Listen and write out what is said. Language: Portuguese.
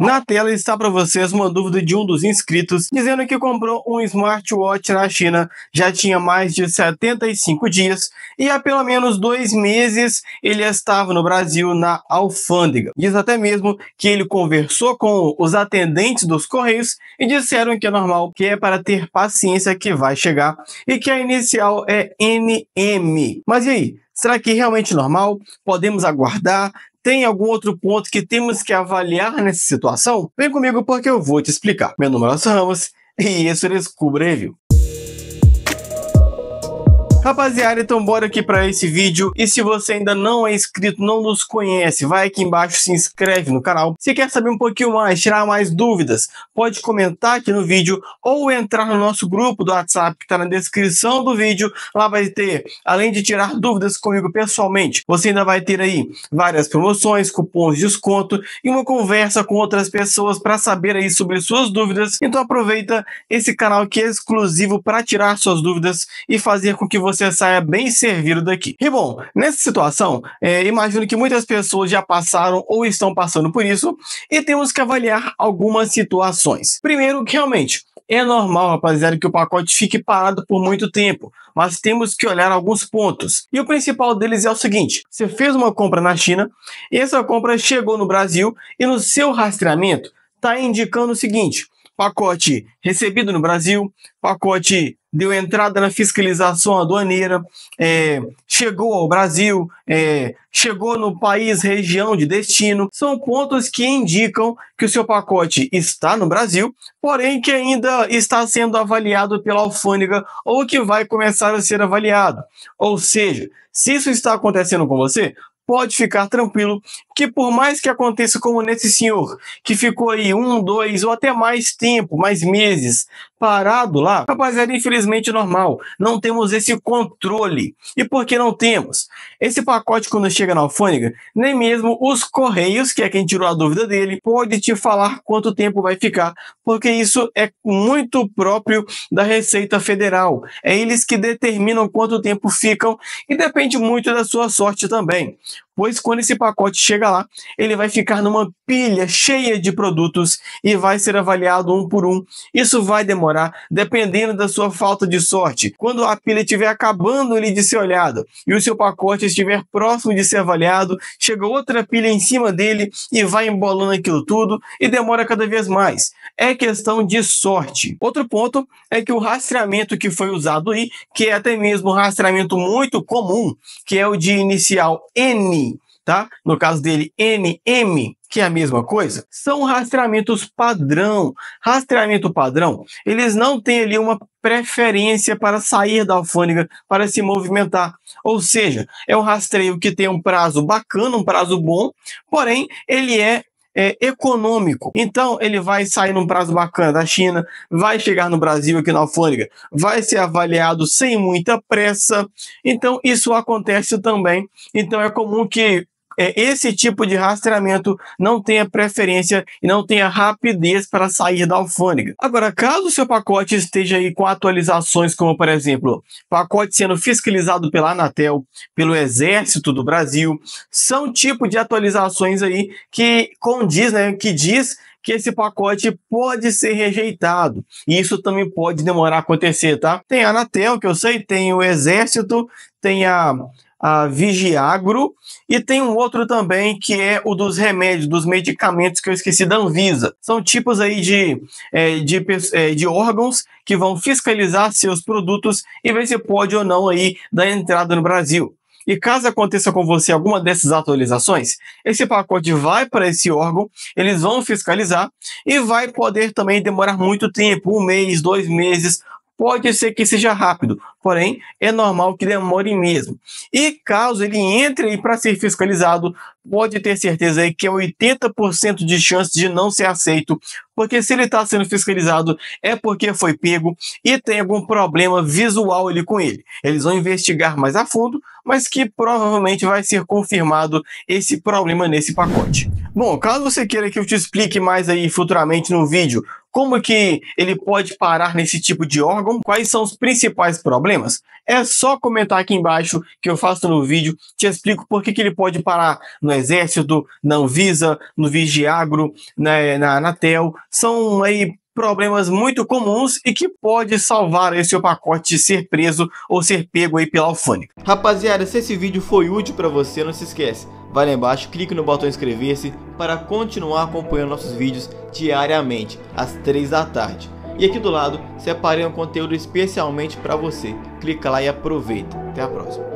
Na tela está para vocês uma dúvida de um dos inscritos, dizendo que comprou um smartwatch na China, já tinha mais de 75 dias e há pelo menos dois meses ele estava no Brasil na alfândega. Diz até mesmo que ele conversou com os atendentes dos correios e disseram que é normal, que é para ter paciência que vai chegar e que a inicial é NM. Mas e aí? Será que é realmente normal? Podemos aguardar? tem algum outro ponto que temos que avaliar nessa situação? Vem comigo porque eu vou te explicar. Meu nome é Nelson Ramos e isso é Descubra Review. Rapaziada, então bora aqui para esse vídeo. E se você ainda não é inscrito, não nos conhece, vai aqui embaixo, se inscreve no canal. Se quer saber um pouquinho mais, tirar mais dúvidas, pode comentar aqui no vídeo ou entrar no nosso grupo do WhatsApp que está na descrição do vídeo. Lá vai ter, além de tirar dúvidas comigo pessoalmente, você ainda vai ter aí várias promoções, cupons de desconto e uma conversa com outras pessoas para saber aí sobre suas dúvidas. Então aproveita esse canal que é exclusivo para tirar suas dúvidas e fazer com que você você saia bem servido daqui. E bom, nessa situação, é, imagino que muitas pessoas já passaram ou estão passando por isso e temos que avaliar algumas situações. Primeiro, que realmente é normal, rapaziada, que o pacote fique parado por muito tempo, mas temos que olhar alguns pontos. E o principal deles é o seguinte: você fez uma compra na China, essa compra chegou no Brasil e no seu rastreamento está indicando o seguinte: pacote recebido no Brasil, pacote deu entrada na fiscalização aduaneira, é, chegou ao Brasil, é, chegou no país, região de destino. São pontos que indicam que o seu pacote está no Brasil, porém que ainda está sendo avaliado pela alfândega ou que vai começar a ser avaliado. Ou seja, se isso está acontecendo com você, pode ficar tranquilo que por mais que aconteça como nesse senhor, que ficou aí um, dois ou até mais tempo, mais meses, parado lá? Rapaziada, infelizmente normal. Não temos esse controle. E por que não temos? Esse pacote, quando chega na alfândega, nem mesmo os correios, que é quem tirou a dúvida dele, pode te falar quanto tempo vai ficar, porque isso é muito próprio da Receita Federal. É eles que determinam quanto tempo ficam e depende muito da sua sorte também depois, quando esse pacote chega lá, ele vai ficar numa pilha cheia de produtos e vai ser avaliado um por um. Isso vai demorar, dependendo da sua falta de sorte. Quando a pilha estiver acabando ali de ser olhado e o seu pacote estiver próximo de ser avaliado, chega outra pilha em cima dele e vai embolando aquilo tudo e demora cada vez mais. É questão de sorte. Outro ponto é que o rastreamento que foi usado aí, que é até mesmo um rastreamento muito comum, que é o de inicial N tá? No caso dele, NM, que é a mesma coisa, são rastreamentos padrão. Rastreamento padrão, eles não têm ali uma preferência para sair da alfândega, para se movimentar. Ou seja, é um rastreio que tem um prazo bacana, um prazo bom, porém, ele é é, econômico. Então, ele vai sair num prazo bacana da China, vai chegar no Brasil aqui na alfândega, vai ser avaliado sem muita pressa. Então, isso acontece também. Então, é comum que é, esse tipo de rastreamento não tenha preferência e não tenha rapidez para sair da alfândega. Agora, caso o seu pacote esteja aí com atualizações, como por exemplo, pacote sendo fiscalizado pela Anatel, pelo Exército do Brasil, são tipo de atualizações aí que condiz, né, que diz que esse pacote pode ser rejeitado. E isso também pode demorar a acontecer, tá? Tem a Anatel, que eu sei, tem o Exército, tem a a Vigiagro, e tem um outro também que é o dos remédios, dos medicamentos que eu esqueci da Anvisa. São tipos aí de, é, de, é, de órgãos que vão fiscalizar seus produtos e ver se pode ou não aí dar entrada no Brasil. E caso aconteça com você alguma dessas atualizações, esse pacote vai para esse órgão, eles vão fiscalizar e vai poder também demorar muito tempo um mês, dois meses Pode ser que seja rápido, porém é normal que demore mesmo. E caso ele entre para ser fiscalizado, pode ter certeza aí que é 80% de chance de não ser aceito, porque se ele está sendo fiscalizado é porque foi pego e tem algum problema visual ali com ele. Eles vão investigar mais a fundo, mas que provavelmente vai ser confirmado esse problema nesse pacote. Bom, caso você queira que eu te explique mais aí futuramente no vídeo como que ele pode parar nesse tipo de órgão? Quais são os principais problemas? É só comentar aqui embaixo que eu faço no vídeo, te explico por que, que ele pode parar no Exército, na Anvisa, no Vigiagro, né, na, na Anatel. São aí problemas muito comuns e que pode salvar esse seu pacote de ser preso ou ser pego aí pela alfândega. Rapaziada, se esse vídeo foi útil para você, não se esquece vai lá embaixo, clique no botão inscrever-se para continuar acompanhando nossos vídeos diariamente, às 3 da tarde. E aqui do lado, separei um conteúdo especialmente para você. Clica lá e aproveita. Até a próxima.